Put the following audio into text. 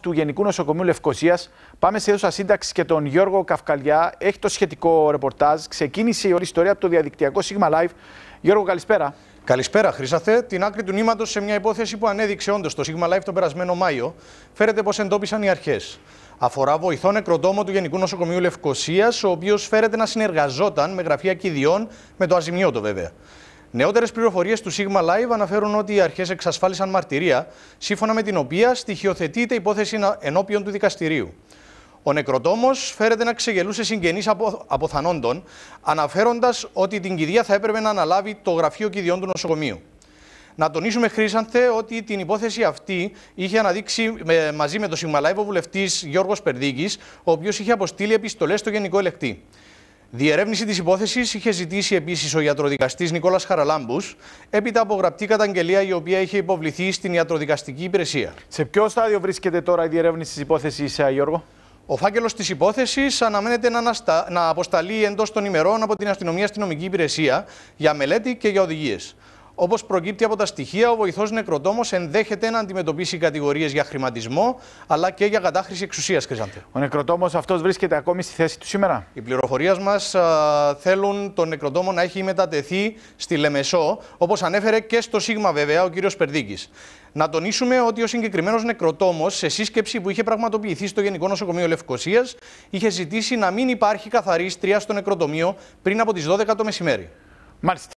του Γενικού Νοσοκομείου Λευκοσίας. Πάμε σε αίθουσα σύνταξης και τον Γιώργο Καυκαλιά. Έχει το σχετικό ρεπορτάζ. Ξεκίνησε η όλη ιστορία από το διαδικτυακό Σίγμα Live. Γιώργο, καλησπέρα. Καλησπέρα, Χρήσαθε. Την άκρη του νήματος σε μια υπόθεση που ανέδειξε όντως το Σίγμα Live τον περασμένο Μάιο, φέρεται πως εντόπισαν οι αρχές. Αφορά βοηθό νεκροτόμο του Γενικού Νοσοκομείου Λευκοσίας, ο οποίος φέρεται να συνεργαζόταν με γραφεία κηδιών, με το αζημιώτο βέβαια. Νεότερες πληροφορίες του Σίγμα ΛΑΙΒ αναφέρουν ότι οι αρχές εξασφάλισαν μαρτυρία, σύμφωνα με την οποία στοιχειοθετείται υπόθεση ενώπιον του δικαστηρίου. Ο νεκροτόμος φέρεται να ξεγελούσε συγγενείς απο... αποθανόντων, αναφέροντας ότι την κηδεία θα έπρεπε να αναλάβει το γραφείο κηδιών του νοσοκομείου. Να τονίσουμε, Χρήσανθε, ότι την υπόθεση αυτή είχε αναδείξει με, μαζί με τον ο βουλευτής Γιώργος Περδίκης, ο οποίος είχε αποστείλει επιστολές στο Γενικό Ελεκτή. Διερεύνηση της υπόθεσης είχε ζητήσει επίσης ο ιατροδικαστής Νικόλας Χαραλάμπους, έπειτα από γραπτή καταγγελία η οποία είχε υποβληθεί στην ιατροδικαστική υπηρεσία. Σε ποιο στάδιο βρίσκεται τώρα η διερεύνηση της υπόθεσης, ε, Γιώργο. Ο φάκελος της υπόθεσης αναμένεται να, αποσταλεί εντός των ημερών από την αστυνομία στην νομική υπηρεσία για μελέτη και για οδηγίες. Όπως προκύπτει από τα στοιχεία, ο βοηθός νεκροτόμος ενδέχεται να αντιμετωπίσει κατηγορίες για χρηματισμό αλλά και για κατάχρηση εξουσίας, Κρυζάντε. Ο νεκροτόμος αυτός βρίσκεται ακόμη στη θέση του σήμερα. Οι πληροφορίες μας θέλουν τον νεκροτόμο να έχει μετατεθεί στη Λεμεσό, όπως ανέφερε και στο Σίγμα βέβαια, ο κ. Περδίκης. Να τονίσουμε ότι ο συγκεκριμένος νεκροτόμος, σε σύσκεψη που είχε πραγματοποιηθεί στο Γενικό Νοσοκομείο Λευκοσίας, είχε ζητήσει να μην υπάρχει καθαρίστρια στο νεκροτομείο πριν από τις 12 το μεσημέρι. Μάλιστα.